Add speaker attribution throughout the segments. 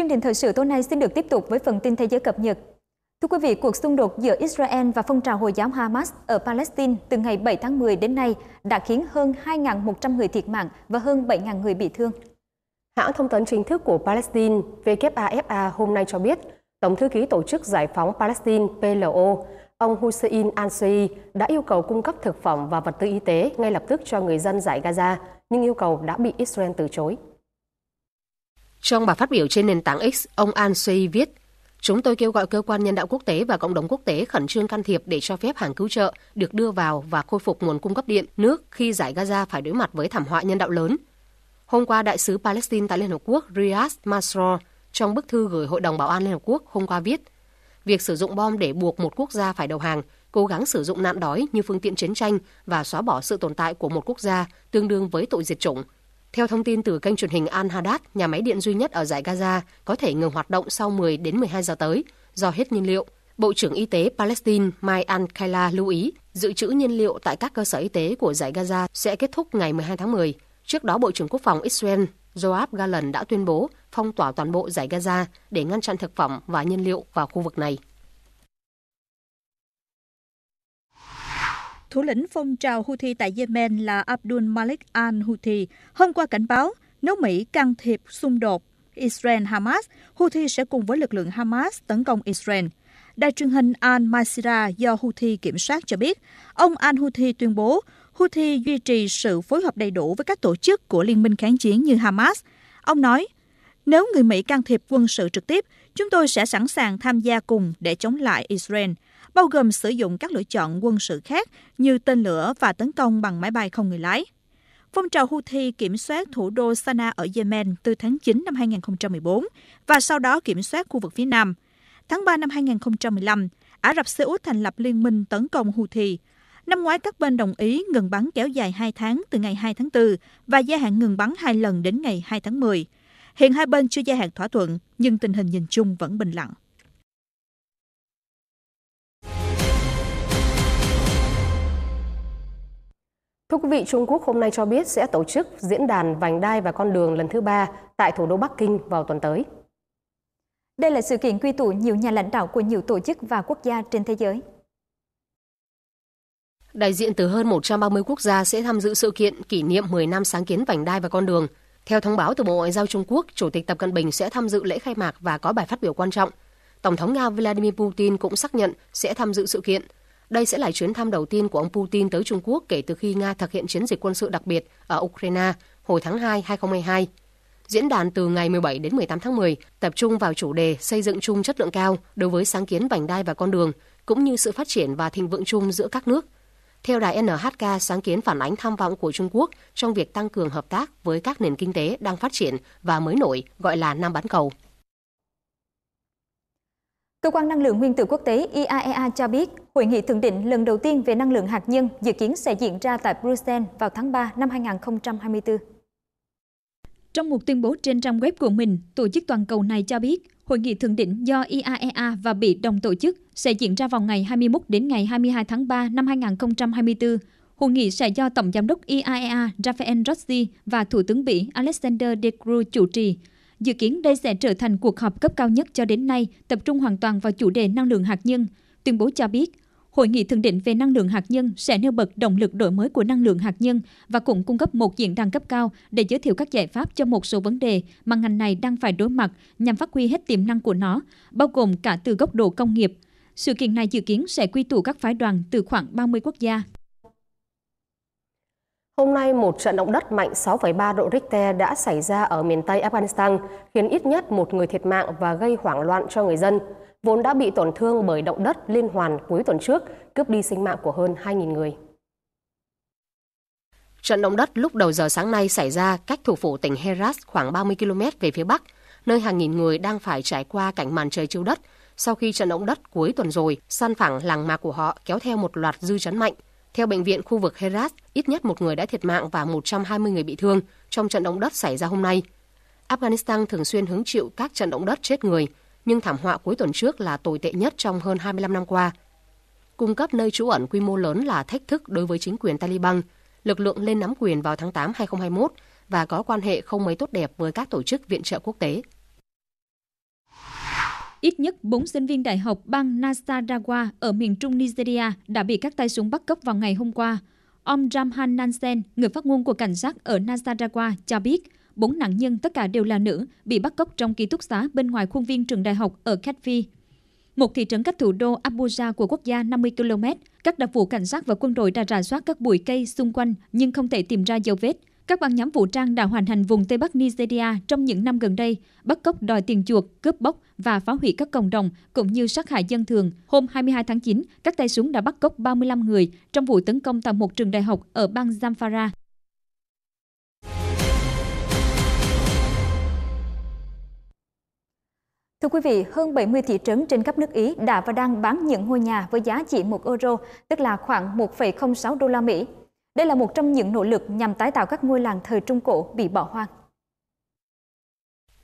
Speaker 1: Chương trình thời sự tối nay xin được tiếp tục với phần tin thế giới cập nhật. Thưa quý vị, cuộc xung đột giữa Israel và phong trào Hồi giáo Hamas ở Palestine từ ngày 7 tháng 10 đến nay đã khiến hơn 2.100 người thiệt mạng và hơn 7.000 người bị thương. Hãng thông tấn chính thức của Palestine WAFA hôm nay cho biết Tổng thư ký Tổ chức Giải phóng Palestine
Speaker 2: PLO, ông Hussein Ansari đã yêu cầu cung cấp thực phẩm và vật tư y tế ngay lập tức cho người dân giải Gaza, nhưng yêu cầu đã bị Israel từ chối. Trong bài phát biểu trên nền tảng X, ông An Sui viết, Chúng tôi kêu gọi cơ quan nhân đạo quốc tế và cộng đồng quốc tế khẩn trương can thiệp để cho phép hàng cứu trợ được đưa vào và khôi phục nguồn cung cấp điện, nước khi giải Gaza phải đối mặt với thảm họa nhân đạo lớn. Hôm qua, đại sứ Palestine tại Liên Hợp Quốc Riyad Masroor trong bức thư gửi Hội đồng Bảo an Liên Hợp Quốc hôm qua viết, việc sử dụng bom để buộc một quốc gia phải đầu hàng, cố gắng sử dụng nạn đói như phương tiện chiến tranh và xóa bỏ sự tồn tại của một quốc gia tương đương với tội diệt chủng – theo thông tin từ kênh truyền hình Al Hadad, nhà máy điện duy nhất ở giải Gaza có thể ngừng hoạt động sau 10 đến 12 giờ tới do hết nhiên liệu. Bộ trưởng Y tế Palestine Mai Al-Khaila lưu ý, dự trữ nhiên liệu tại các cơ sở y tế của giải Gaza sẽ kết thúc ngày 12 tháng 10. Trước đó, Bộ trưởng Quốc phòng Israel Joab Galan đã tuyên bố phong tỏa toàn bộ giải Gaza để ngăn chặn thực phẩm và nhiên liệu vào khu vực này.
Speaker 3: thủ lĩnh phong trào Houthi tại Yemen là Abdul Malik al-Houthi hôm qua cảnh báo nếu Mỹ can thiệp xung đột Israel-Hamas, Houthi sẽ cùng với lực lượng Hamas tấn công Israel. Đài truyền hình Al-Masira do Houthi kiểm soát cho biết, ông al-Houthi tuyên bố Houthi duy trì sự phối hợp đầy đủ với các tổ chức của liên minh kháng chiến như Hamas. Ông nói, nếu người Mỹ can thiệp quân sự trực tiếp, Chúng tôi sẽ sẵn sàng tham gia cùng để chống lại Israel, bao gồm sử dụng các lựa chọn quân sự khác như tên lửa và tấn công bằng máy bay không người lái. Phong trào Houthi kiểm soát thủ đô Sana ở Yemen từ tháng 9 năm 2014 và sau đó kiểm soát khu vực phía Nam. Tháng 3 năm 2015, Ả Rập Xê Út thành lập liên minh tấn công Houthi. Năm ngoái các bên đồng ý ngừng bắn kéo dài 2 tháng từ ngày 2 tháng 4 và gia hạn ngừng bắn 2 lần đến ngày 2 tháng 10. Hiện hai bên chưa gia hạn thỏa thuận, nhưng tình hình nhìn chung vẫn bình lặng. Thưa quý vị,
Speaker 2: Trung Quốc hôm nay cho biết sẽ tổ chức diễn đàn Vành đai và con đường lần thứ ba tại thủ đô Bắc Kinh vào tuần tới.
Speaker 1: Đây là sự kiện quy tụ nhiều nhà lãnh đạo của nhiều tổ chức và quốc gia trên thế giới. Đại diện từ hơn 130 quốc gia sẽ tham
Speaker 2: dự sự kiện kỷ niệm 10 năm sáng kiến Vành đai và con đường – theo thông báo từ Bộ Ngoại giao Trung Quốc, Chủ tịch Tập Cận Bình sẽ tham dự lễ khai mạc và có bài phát biểu quan trọng. Tổng thống Nga Vladimir Putin cũng xác nhận sẽ tham dự sự kiện. Đây sẽ là chuyến thăm đầu tiên của ông Putin tới Trung Quốc kể từ khi Nga thực hiện chiến dịch quân sự đặc biệt ở Ukraine hồi tháng 2 2022. Diễn đàn từ ngày 17 đến 18 tháng 10 tập trung vào chủ đề xây dựng chung chất lượng cao đối với sáng kiến vành đai và con đường, cũng như sự phát triển và thịnh vượng chung giữa các nước – theo đài NHK, sáng kiến phản ánh tham vọng của Trung Quốc trong việc tăng cường hợp tác với các nền kinh tế đang phát triển và mới nổi gọi là Nam bán cầu.
Speaker 1: Cơ quan năng lượng nguyên tử quốc tế IAEA e cho biết, hội nghị thượng đỉnh lần đầu tiên về năng lượng hạt nhân dự kiến sẽ diễn ra tại Bruxelles vào tháng 3 năm 2024. Trong một tuyên bố trên trang web của mình, tổ chức toàn cầu này cho biết Hội nghị thượng đỉnh do IAEA e và Bỉ đồng tổ chức sẽ diễn ra vào ngày 21 đến ngày 22 tháng 3 năm 2024. Hội nghị sẽ do Tổng Giám đốc IAEA e Rafael Rossi và Thủ tướng Bỉ Alexander De Croo chủ trì. Dự kiến đây sẽ trở thành cuộc họp cấp cao nhất cho đến nay, tập trung hoàn toàn vào chủ đề năng lượng hạt nhân. Tuyên bố cho biết, Hội nghị thượng đỉnh về năng lượng hạt nhân sẽ nêu bật động lực đổi mới của năng lượng hạt nhân và cũng cung cấp một diễn đàn cấp cao để giới thiệu các giải pháp cho một số vấn đề mà ngành này đang phải đối mặt nhằm phát huy hết tiềm năng của nó, bao gồm cả từ góc độ công nghiệp. Sự kiện này dự kiến sẽ quy tụ các phái đoàn từ khoảng 30 quốc gia.
Speaker 2: Hôm nay, một trận động đất mạnh 6,3 độ Richter đã xảy ra ở miền Tây Afghanistan, khiến ít nhất một người thiệt mạng và gây hoảng loạn cho người dân vốn đã bị tổn thương bởi động đất liên hoàn cuối tuần trước, cướp đi sinh mạng của hơn 2.000 người. Trận động đất lúc đầu giờ sáng nay xảy ra cách thủ phủ tỉnh Herat khoảng 30 km về phía bắc, nơi hàng nghìn người đang phải trải qua cảnh màn trời chiếu đất sau khi trận động đất cuối tuần rồi san phẳng làng mạc của họ kéo theo một loạt dư chấn mạnh. Theo bệnh viện khu vực Herat, ít nhất một người đã thiệt mạng và 120 người bị thương trong trận động đất xảy ra hôm nay. Afghanistan thường xuyên hứng chịu các trận động đất chết người, nhưng thảm họa cuối tuần trước là tồi tệ nhất trong hơn 25 năm qua. Cung cấp nơi trú ẩn quy mô lớn là thách thức đối với chính quyền Taliban. Lực lượng lên nắm quyền vào tháng 8 2021 và có quan hệ không mấy tốt đẹp với các tổ chức viện trợ quốc tế.
Speaker 1: Ít nhất 4 sinh viên đại học bang Nasarawa ở miền trung Nigeria đã bị các tay súng bắt cóc vào ngày hôm qua. Ông Ramhan Nansen, người phát ngôn của cảnh sát ở Nasarawa, cho biết – Bốn nạn nhân tất cả đều là nữ, bị bắt cóc trong ký túc xá bên ngoài khuôn viên trường đại học ở Katvi. Một thị trấn cách thủ đô Abuja của quốc gia 50 km, các đặc vụ cảnh sát và quân đội đã rà soát các bụi cây xung quanh nhưng không thể tìm ra dấu vết. Các băng nhóm vũ trang đã hoàn hành vùng Tây Bắc Nigeria trong những năm gần đây, bắt cóc đòi tiền chuộc, cướp bóc và phá hủy các cộng đồng, cũng như sát hại dân thường. Hôm 22 tháng 9, các tay súng đã bắt cóc 35 người trong vụ tấn công tại một trường đại học ở bang Zamfara. Thưa quý vị, hơn 70 thị trấn trên khắp nước Ý đã và đang bán những ngôi nhà với giá chỉ 1 euro, tức là khoảng 1,06 đô la Mỹ. Đây là một trong những nỗ lực nhằm tái tạo các ngôi làng thời Trung Cổ bị bỏ hoang.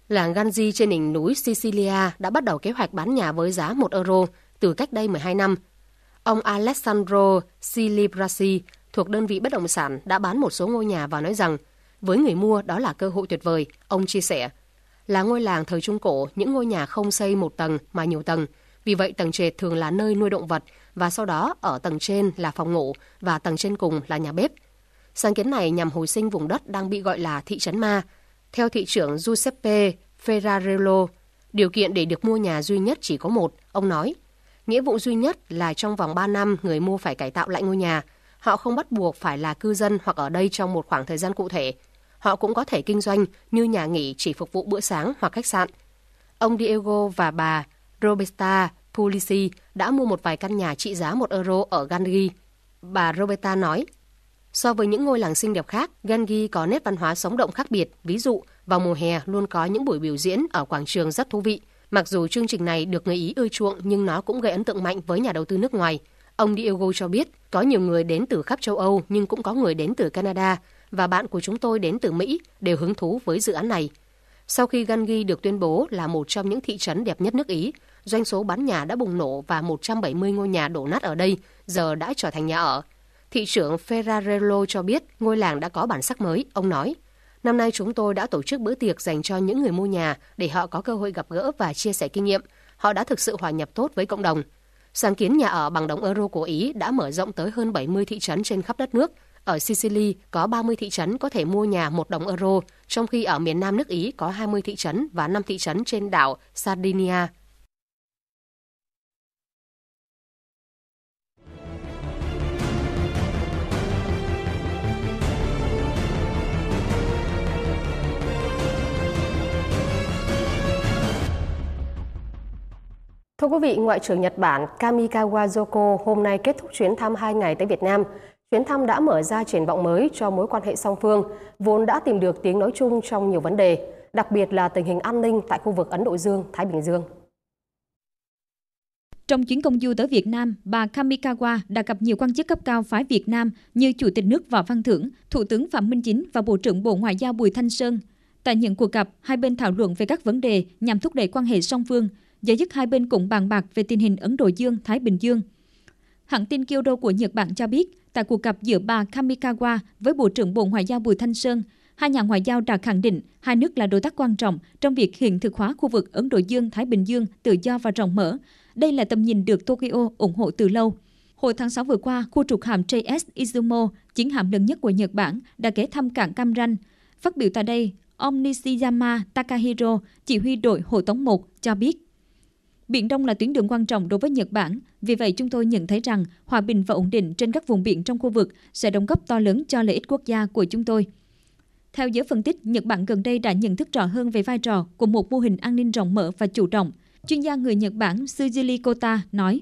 Speaker 2: Làng Ganzi trên đỉnh núi Sicilia đã bắt đầu kế hoạch bán nhà với giá 1 euro từ cách đây 12 năm. Ông Alessandro Silibrasi thuộc đơn vị bất động sản đã bán một số ngôi nhà và nói rằng với người mua đó là cơ hội tuyệt vời, ông chia sẻ – là ngôi làng thời Trung Cổ, những ngôi nhà không xây một tầng mà nhiều tầng. Vì vậy, tầng trệt thường là nơi nuôi động vật và sau đó ở tầng trên là phòng ngủ và tầng trên cùng là nhà bếp. Sáng kiến này nhằm hồi sinh vùng đất đang bị gọi là thị trấn ma. Theo thị trưởng Giuseppe Ferrarello, điều kiện để được mua nhà duy nhất chỉ có một, ông nói. Nghĩa vụ duy nhất là trong vòng 3 năm người mua phải cải tạo lại ngôi nhà. Họ không bắt buộc phải là cư dân hoặc ở đây trong một khoảng thời gian cụ thể – họ cũng có thể kinh doanh như nhà nghỉ chỉ phục vụ bữa sáng hoặc khách sạn. Ông Diego và bà Roberta Pulisi đã mua một vài căn nhà trị giá 1 euro ở Gangi. Bà Roberta nói, so với những ngôi làng xinh đẹp khác, Gangi có nét văn hóa sống động khác biệt. Ví dụ, vào mùa hè luôn có những buổi biểu diễn ở quảng trường rất thú vị. Mặc dù chương trình này được người Ý ưa chuộng nhưng nó cũng gây ấn tượng mạnh với nhà đầu tư nước ngoài. Ông Diego cho biết, có nhiều người đến từ khắp châu Âu nhưng cũng có người đến từ Canada, và bạn của chúng tôi đến từ Mỹ đều hứng thú với dự án này. Sau khi Gangi được tuyên bố là một trong những thị trấn đẹp nhất nước Ý, doanh số bán nhà đã bùng nổ và 170 ngôi nhà đổ nát ở đây giờ đã trở thành nhà ở. Thị trưởng Ferrarello cho biết ngôi làng đã có bản sắc mới, ông nói. Năm nay chúng tôi đã tổ chức bữa tiệc dành cho những người mua nhà để họ có cơ hội gặp gỡ và chia sẻ kinh nghiệm. Họ đã thực sự hòa nhập tốt với cộng đồng. Sáng kiến nhà ở bằng đồng euro của Ý đã mở rộng tới hơn 70 thị trấn trên khắp đất nước – ở Sicily có 30 thị trấn có thể mua nhà 1 đồng euro, trong khi ở miền nam nước Ý có 20 thị trấn và 5 thị trấn trên đảo Sardinia. Thưa quý vị, Ngoại trưởng Nhật Bản Kamikawa Yoko hôm nay kết thúc chuyến thăm 2 ngày tới Việt Nam. Chuyến thăm đã mở ra triển vọng mới cho mối quan hệ song phương, vốn đã tìm được tiếng nói chung trong nhiều vấn đề, đặc biệt là tình hình an ninh tại khu vực Ấn Độ Dương-Thái Bình Dương.
Speaker 1: Trong chuyến công du tới Việt Nam, bà Kamikawa đã gặp nhiều quan chức cấp cao phái Việt Nam như Chủ tịch nước Võ Văn Thưởng, Thủ tướng Phạm Minh Chính và Bộ trưởng Bộ Ngoại giao Bùi Thanh Sơn. Tại những cuộc gặp, hai bên thảo luận về các vấn đề nhằm thúc đẩy quan hệ song phương, và chức hai bên cũng bàn bạc về tình hình Ấn Độ Dương-Thái Bình Dương. Hãng tin Kyodo của Nhật Bản cho biết, Tại cuộc gặp giữa bà Kamikawa với Bộ trưởng Bộ Ngoại giao Bùi Thanh Sơn, hai nhà ngoại giao đã khẳng định hai nước là đối tác quan trọng trong việc hiện thực hóa khu vực Ấn Độ Dương-Thái Bình Dương tự do và rộng mở. Đây là tầm nhìn được Tokyo ủng hộ từ lâu. Hồi tháng 6 vừa qua, khu trục hạm JS Izumo, chiến hạm lớn nhất của Nhật Bản, đã ghé thăm cảng Cam Ranh. Phát biểu tại đây, ông Nishiyama Takahiro, chỉ huy đội hộ tống 1, cho biết Biển Đông là tuyến đường quan trọng đối với Nhật Bản, vì vậy chúng tôi nhận thấy rằng hòa bình và ổn định trên các vùng biển trong khu vực sẽ đóng góp to lớn cho lợi ích quốc gia của chúng tôi. Theo giới phân tích, Nhật Bản gần đây đã nhận thức rõ hơn về vai trò của một mô hình an ninh rộng mở và chủ động. Chuyên gia người Nhật Bản Sujili Kota nói,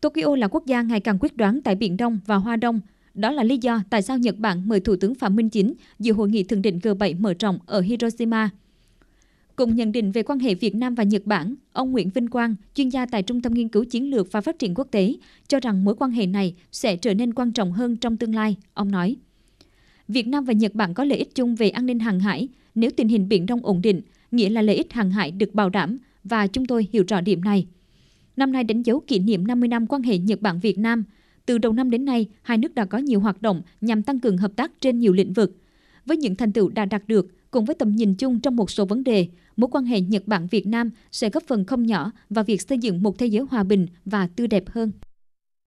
Speaker 1: Tokyo là quốc gia ngày càng quyết đoán tại Biển Đông và Hoa Đông. Đó là lý do tại sao Nhật Bản mời Thủ tướng Phạm Minh Chính dự hội nghị thượng đỉnh G7 mở rộng ở Hiroshima – Cùng nhận định về quan hệ Việt Nam và Nhật Bản, ông Nguyễn Vinh Quang, chuyên gia tại Trung tâm Nghiên cứu Chiến lược và Phát triển Quốc tế, cho rằng mối quan hệ này sẽ trở nên quan trọng hơn trong tương lai. Ông nói, Việt Nam và Nhật Bản có lợi ích chung về an ninh hàng hải. Nếu tình hình Biển Đông ổn định, nghĩa là lợi ích hàng hải được bảo đảm và chúng tôi hiểu rõ điểm này. Năm nay đánh dấu kỷ niệm 50 năm quan hệ Nhật Bản-Việt Nam. Từ đầu năm đến nay, hai nước đã có nhiều hoạt động nhằm tăng cường hợp tác trên nhiều lĩnh vực. Với những thành tựu đã đạt được, Cùng với tầm nhìn chung trong một số vấn đề, mối quan hệ Nhật Bản-Việt Nam sẽ góp phần không nhỏ vào việc xây dựng một thế giới hòa bình và tươi đẹp hơn.